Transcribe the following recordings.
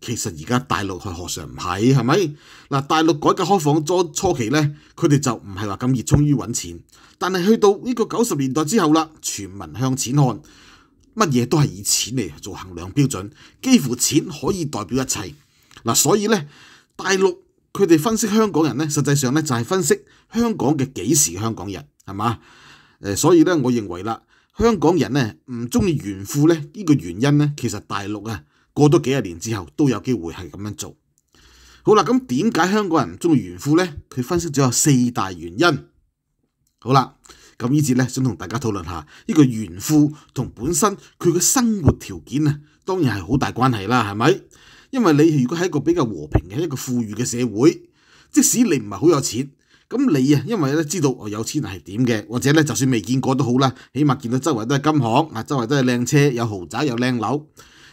其實而家大陸係何常唔係係咪？嗱，大陸改革開放初初期咧，佢哋就唔係話咁熱衷於揾錢，但係去到呢個九十年代之後啦，全民向錢看，乜嘢都係以錢嚟做衡量標準，幾乎錢可以代表一切。嗱，所以咧，大陸佢哋分析香港人咧，實際上咧就係分析香港嘅幾時香港人係嘛？誒，所以咧，我認為啦，香港人咧唔中意炫富咧，呢個原因咧其實大陸啊。过多几廿年之后都有机会系咁样做，好啦，咁点解香港人中意炫富呢？佢分析咗有四大原因。好啦，咁呢節咧想同大家讨论下呢个炫富同本身佢嘅生活条件啊，当然系好大关系啦，系咪？因为你如果系一个比较和平嘅一个富裕嘅社会，即使你唔系好有钱，咁你啊，因为咧知道我有钱系点嘅，或者咧就算未见过都好啦，起码见到周围都系金行，啊，周围都系靓车，有豪宅有靓楼。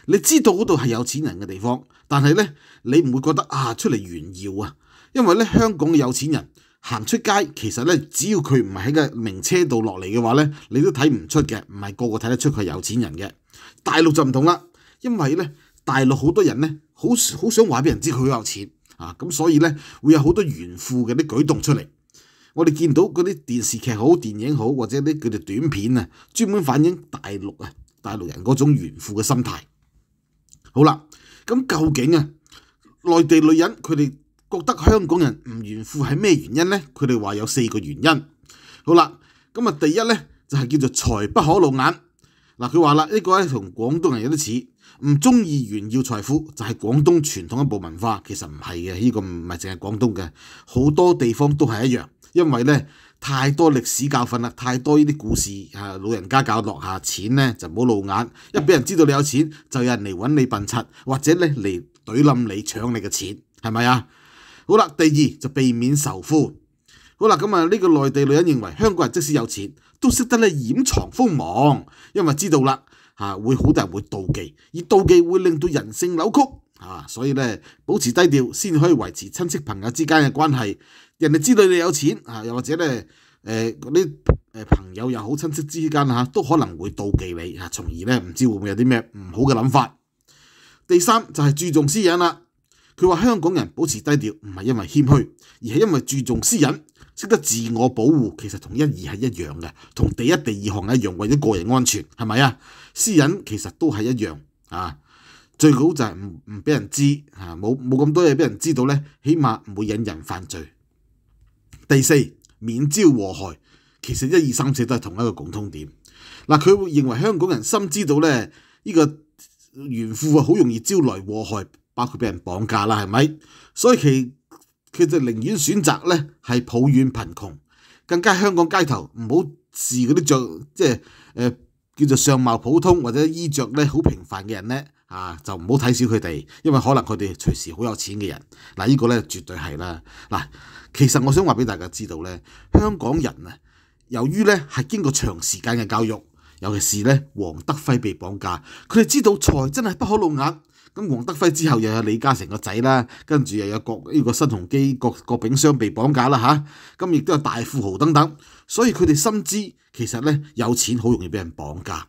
你知道嗰度係有錢人嘅地方，但係咧，你唔會覺得啊出嚟炫耀啊，因為咧香港嘅有錢人行出街，其實咧只要佢唔係喺個名車度落嚟嘅話咧，你都睇唔出嘅，唔係個個睇得出佢係有錢人嘅。大陸就唔同啦，因為咧大陸好多人咧好好想話俾人知佢好有錢啊，咁所以咧會有好多炫富嘅啲舉動出嚟。我哋見到嗰啲電視劇好、電影好，或者啲叫做短片啊，專門反映大陸啊大陸人嗰種炫富嘅心態。好啦，咁究竟啊，內地女人佢哋覺得香港人唔炫富係咩原因咧？佢哋話有四個原因。好啦，咁啊第一咧就係叫做財不可露眼。嗱，佢話啦，呢個咧同廣東人有啲似，唔中意炫耀財富就係廣東傳統一部文化。其實唔係嘅，呢個唔係淨係廣東嘅，好多地方都係一樣，因為咧。太多历史教训啦，太多呢啲故事啊！老人家教落下钱咧就唔好露眼，一俾人知道你有钱就有人嚟揾你笨柒，或者咧嚟怼冧你抢你嘅钱，系咪啊？好啦，第二就避免仇富。好啦，咁啊呢个内地女人认为香港人即使有钱都识得咧掩藏锋芒，因为知道啦吓会好多人会妒忌，而妒忌会令到人性扭曲。啊，所以咧保持低调先可以维持亲戚朋友之间嘅关系。人哋知道你有钱啊，又或者咧诶嗰啲诶朋友又好，亲戚之间吓都可能会妒忌你啊，从而咧唔知会唔会有啲咩唔好嘅谂法。第三就系注重私隐啦。佢话香港人保持低调唔系因为谦虚，而系因为注重私隐，识得自我保护。其实同一二系一样嘅，同第一、第二项一样，为咗个人安全系咪啊？私隐其实都系一样啊。最好就係唔唔俾人知嚇，冇冇咁多嘢俾人知道咧，起碼唔會引人犯罪。第四免招禍害，其實一二三四都係同一個共通點。嗱，佢會認為香港人深知道咧，呢個炫富啊好容易招來禍害，包括俾人綁架啦，係咪？所以其佢就寧願選擇咧係抱怨貧窮，更加香港街頭唔好視嗰啲著即係誒叫做相貌普通或者衣着咧好平凡嘅人咧。啊，就唔好睇小佢哋，因为可能佢哋随时好有钱嘅人，嗱呢个咧绝对系啦。嗱，其实我想话俾大家知道咧，香港人啊，由于咧系经过长时间嘅教育，尤其是咧黃德辉被绑架，佢哋知道财真系不可露眼。咁黃德辉之后又有李嘉诚个仔啦，跟住又有郭呢个新鸿基郭郭炳湘被绑架啦吓，咁亦都有大富豪等等，所以佢哋深知其实咧有钱好容易俾人绑架。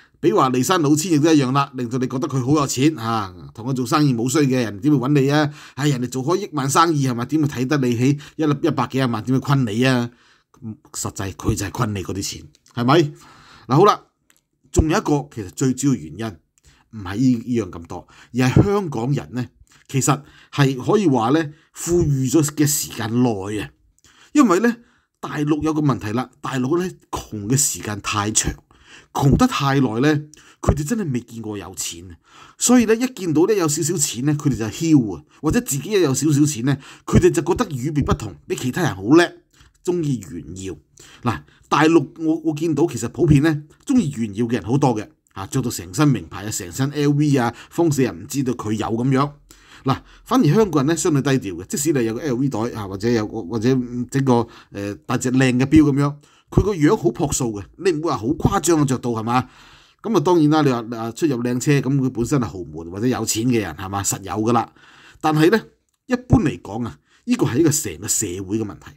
比話離山老千亦都一樣啦，令到你覺得佢好有錢嚇，同佢做生意冇衰嘅人點會揾你啊？唉，人哋做開億萬生意係咪？點會睇得你起一一百幾廿萬？點會困你啊？實際佢就係困你嗰啲錢，係咪？嗱好啦，仲有一個其實最主要原因唔係依依樣咁多，而係香港人咧，其實係可以話咧富裕咗嘅時間耐啊，因為咧大陸有個問題啦，大陸咧窮嘅時間太長。穷得太耐咧，佢哋真系未见过有钱，所以咧一见到咧有少少钱咧，佢哋就嚣啊，或者自己一有少少钱咧，佢哋就觉得与别不同，比其他人好叻，中意炫耀。嗱，大陆我我见到其实普遍咧，中意炫耀嘅人好多嘅，啊着到成身名牌啊，成身 LV 啊，方死人唔知道佢有咁样。嗱，反而香港人咧相對低調嘅，即使你有個 LV 袋啊，或者又或者整個诶大隻靚嘅表咁樣。佢個樣好樸素嘅，你唔會話好誇張嘅着到係嘛？咁啊當然啦，你話啊出入靚車，咁佢本身係豪門或者有錢嘅人係嘛實有噶啦。但係咧，一般嚟講啊，呢個係一個成個社會嘅問題。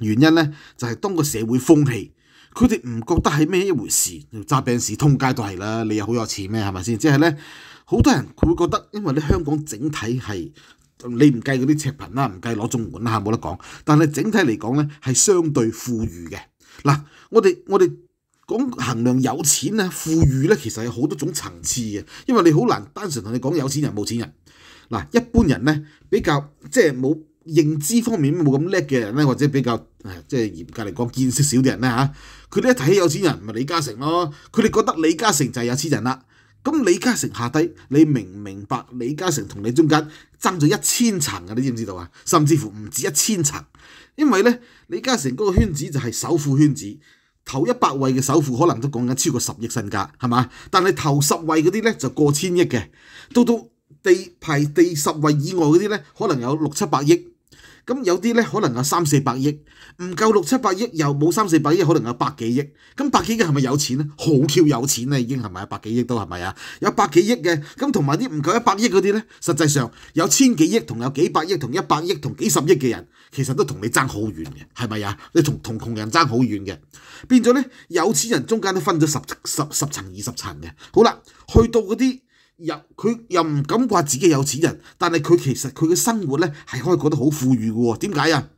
原因咧就係當個社會風氣，佢哋唔覺得係咩一回事，揸病事通街都係啦。你又好有錢咩？係咪先？即係咧，好多人佢會覺得，因為咧香港整體係你唔計嗰啲赤貧啦，唔計攞綜援啦，冇得講。但係整體嚟講咧，係相對富裕嘅。嗱，我哋我哋講衡量有錢咧富裕咧，其實有好多種層次嘅，因為你好難單純同你講有錢人冇錢人。嗱，一般人咧比較即係冇認知方面冇咁叻嘅人咧，或者比較诶即係嚴格嚟講見識少啲人咧吓，佢哋一睇起有錢人咪李嘉誠咯，佢哋覺得李嘉誠就係有錢人啦。咁李嘉誠下低，你明唔明白李嘉誠同你中间爭咗一千層啊？你知唔知道啊？甚至乎唔止一千層。因為咧，李嘉誠嗰個圈子就係首富圈子，頭一百位嘅首富可能都講緊超過十億身家，係嘛？但係頭十位嗰啲咧就過千億嘅，到到第排第十位以外嗰啲咧，可能有六七百億。咁有啲咧可能有三四百億，唔夠六七百億又冇三四百億，可能有百幾億。咁百幾億係咪有錢咧？好跳有錢咧，已經係咪啊？百幾億都係咪啊？有百幾億嘅，咁同埋啲唔夠一百億嗰啲咧，實際上有千幾億同有幾百億同一百億同幾十億嘅人，其實都同你爭好遠嘅，係咪啊？你同同窮人爭好遠嘅，變咗咧有錢人中間都分咗十十十層二十層嘅。好啦，去到嗰啲。又佢又唔敢話自己有錢人，但係佢其實佢嘅生活咧係可以過得好富裕嘅喎。點解啊？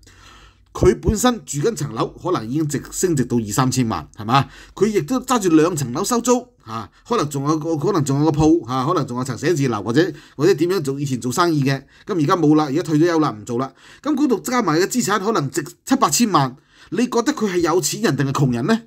佢本身住緊層樓，可能已經值升值到二三千萬，係嘛？佢亦都揸住兩層樓收租嚇，可能仲有個可能仲有個鋪嚇，可能仲有層寫字樓或者或者點樣做以前做生意嘅，咁而家冇啦，而家退咗休啦，唔做啦。咁嗰度加埋嘅資產可能值七八千萬，你覺得佢係有錢人定係窮人咧？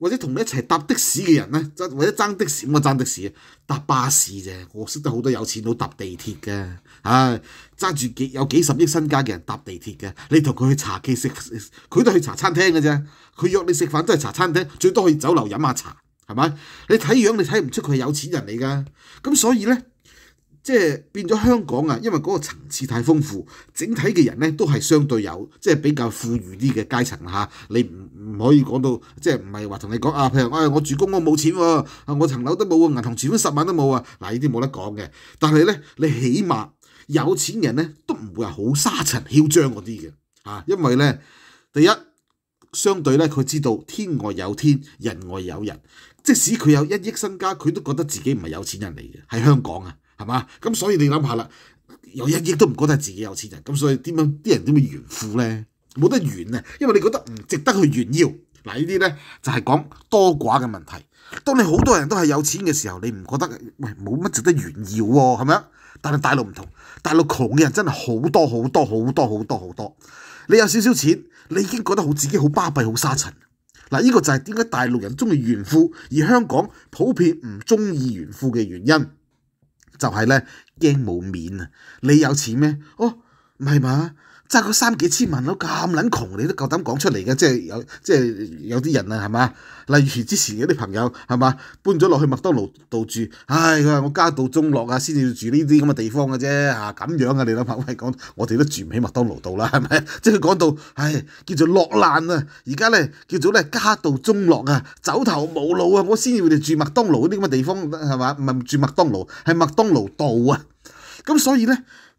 或者同你一齊搭的士嘅人咧，或者咗爭的士，我爭的士啊，搭巴士啫。我識得好多有錢佬搭地鐵嘅，唉，揸住幾有幾十億身家嘅人搭地鐵嘅，你同佢去茶記食，佢都去茶餐廳嘅啫。佢約你食飯都係茶餐廳，最多去酒樓飲下茶，係咪？你睇樣你睇唔出佢係有錢人嚟㗎，咁所以咧。即係變咗香港啊，因為嗰個層次太豐富，整體嘅人咧都係相對有即係比較富裕啲嘅階層嚇。你唔唔可以講到即係唔係話同你講啊？譬如我住公屋冇錢喎，我層樓都冇，銀行存款十萬都冇啊！嗱，呢啲冇得講嘅。但係咧，你起碼有錢人咧都唔會係好沙塵囂張嗰啲嘅嚇，因為咧第一相對咧佢知道天外有天，人外有人。即使佢有一億身家，佢都覺得自己唔係有錢人嚟嘅，喺香港啊。係嘛？咁所以你諗下啦，有一億都唔覺得係自己有錢人，咁所以點樣啲人點會炫富咧？冇得炫啊，因為你覺得唔值得去炫耀嗱。呢啲咧就係講多寡嘅問題。當你好多人都係有錢嘅時候，你唔覺得喂冇乜值得炫耀喎，係咪啊？但係大陸唔同，大陸窮嘅人真係好多好多好多好多好多。你有少少錢，你已經覺得好自己好巴閉好沙塵嗱。呢個就係點解大陸人中意炫富，而香港普遍唔中意炫富嘅原因。就系咧，惊冇面啊！你有钱咩？哦，唔系嘛？爭嗰三幾千萬都咁撚窮，你都夠膽講出嚟嘅？即係有，即係有啲人啊，係嘛？例如之前有啲朋友係嘛，搬咗落去麥當勞度住。唉，佢話我家道中落啊，先要住呢啲咁嘅地方嘅啫嚇。咁樣啊，你諗下喂講，我哋都住唔起麥當勞度啦，係咪？即係講到唉，叫做落難啊。而家咧叫做咧家道中落啊，走投無路啊，我先要哋住麥當勞啲咁嘅地方，係嘛？唔係住麥當勞，係麥當勞道啊。咁所以咧。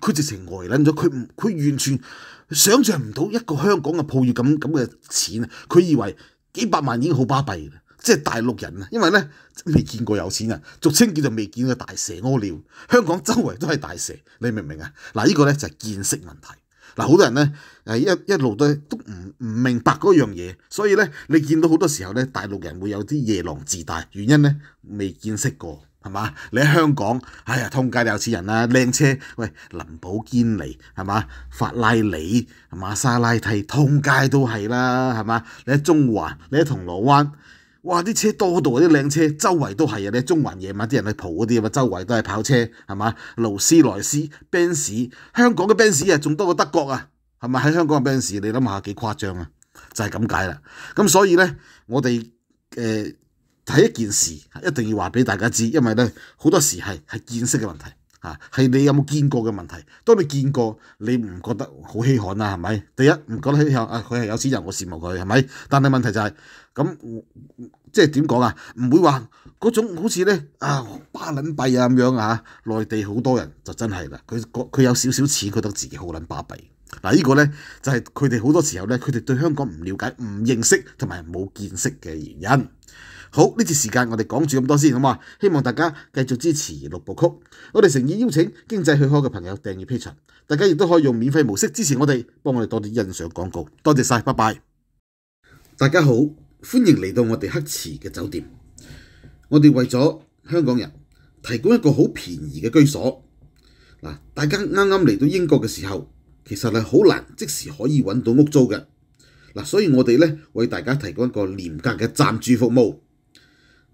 佢直情呆撚咗，佢唔佢完全想象唔到一個香港嘅鋪要咁咁嘅錢啊！佢以為幾百萬已經好巴閉啦，即係大陸人啊，因為咧未見過有錢人，俗稱叫做未見過大蛇屙尿。香港周圍都係大蛇，你明唔明啊？嗱，呢個咧就係見識問題。嗱，好多人咧一一路都都唔唔明白嗰樣嘢，所以咧你見到好多時候咧大陸人會有啲夜郎自大，原因咧未見識過。係嘛？你喺香港，哎呀，通街都似人啦，靚車，喂，林寶堅尼係嘛？法拉利、馬莎拉蒂，通街都係啦，係嘛？你喺中環，你喺銅鑼灣，哇！啲車多到，啲靚車，周圍都係啊！你喺中環夜晚啲人去蒲嗰啲啊嘛，周圍都係跑車，係嘛？勞斯萊斯、Benz，香港嘅 Benz 啊，仲多過德國啊，係咪？喺香港嘅 Benz，你諗下幾誇張啊？就係咁解啦。咁所以咧，我哋誒。睇一件事，一定要話俾大家知，因為咧好多時係系見識嘅問題，嚇係你有冇見過嘅問題。當你見過，你唔覺得好稀罕啦，係咪？第一唔覺得稀罕，啊佢係有錢人，我羨慕佢係咪？但係問題就係咁，即係點講啊？唔會話嗰種好似咧啊巴撚幣啊咁樣啊，內地好多人就真係啦。佢佢有少少錢，佢都自己好撚巴闭。嗱。呢個咧就係佢哋好多時候咧，佢哋對香港唔了解、唔認識同埋冇見識嘅原因。好呢次時間，我哋講住咁多先，好嘛？希望大家繼續支持六部曲。我哋誠意邀請經濟許可嘅朋友訂義披場。大家亦都可以用免費模式支持我哋，幫我哋多啲欣賞廣告。多謝晒，拜拜。大家好，歡迎嚟到我哋黑池嘅酒店。我哋為咗香港人提供一個好便宜嘅居所嗱。大家啱啱嚟到英國嘅時候，其實係好難即時可以揾到屋租嘅嗱，所以我哋咧為大家提供一個廉價嘅暫住服務。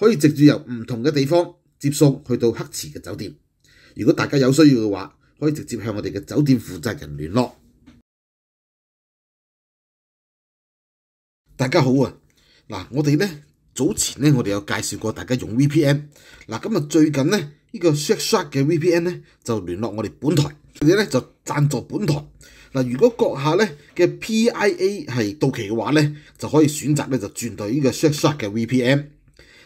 可以直接由唔同嘅地方接送去到黑池嘅酒店。如果大家有需要嘅话，可以直接向我哋嘅酒店负责人联络。大家好啊！嗱，我哋咧早前咧我哋有介绍过大家用 VPN。嗱，今日最近咧呢個 Shack Shack 嘅 VPN 咧就聯絡我哋本台，佢哋咧就贊助本台。嗱，如果閣下咧嘅 PIA 係到期嘅話咧，就可以選擇咧就轉到呢個 Shack Shack 嘅 VPN。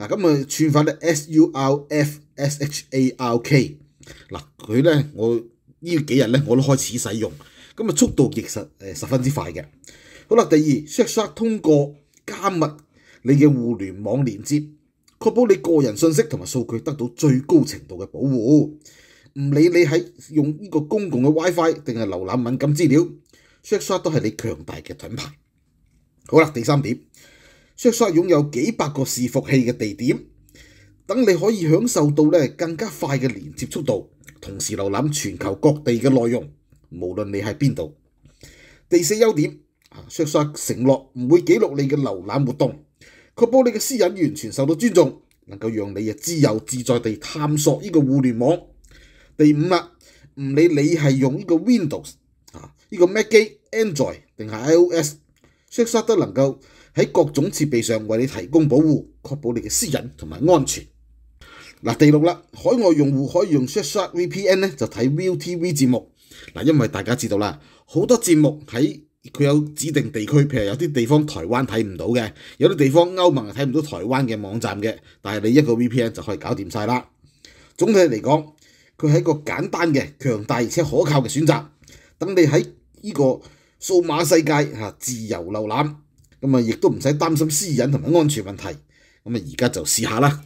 嗱咁啊，串翻咧 S U R F S H A R K，嗱佢咧我呢幾日咧我都開始使用，咁啊速度極實，誒十分之快嘅。好啦，第二，Shark 通過加密你嘅互聯網連接，確保你個人信息同埋數據得到最高程度嘅保護。唔理你喺用呢個公共嘅 WiFi 定係瀏覽敏感資料，Shark 都係你強大嘅盾牌。好啦，第三點。Susha 擁有幾百個伺服器嘅地點，等你可以享受到咧更加快嘅連接速度，同時瀏覽全球各地嘅內容，無論你喺邊度。第四優點，Susha 承諾唔會記錄你嘅瀏覽活動，確保你嘅私隱完全受到尊重，能夠讓你啊自由自在地探索呢個互聯網。第五啦，唔理你係用呢個 Windows 啊、呢個 Mac 机、Android 定係 iOS，Susha 都能夠。喺各種設備上為你提供保護，確保你嘅私隱同埋安全。嗱，第六啦，海外用户可以用 s h a h o t VPN 咧，就睇 Will TV 節目。嗱，因為大家知道啦，好多節目喺佢有指定地區，譬如有啲地方台灣睇唔到嘅，有啲地方歐盟睇唔到台灣嘅網站嘅，但係你一個 VPN 就可以搞掂晒啦。總體嚟講，佢係一個簡單嘅、強大而且可靠嘅選擇，等你喺呢個數碼世界自由瀏覽。咁啊，亦都唔使擔心私隱同埋安全問題。咁啊，而家就試下啦。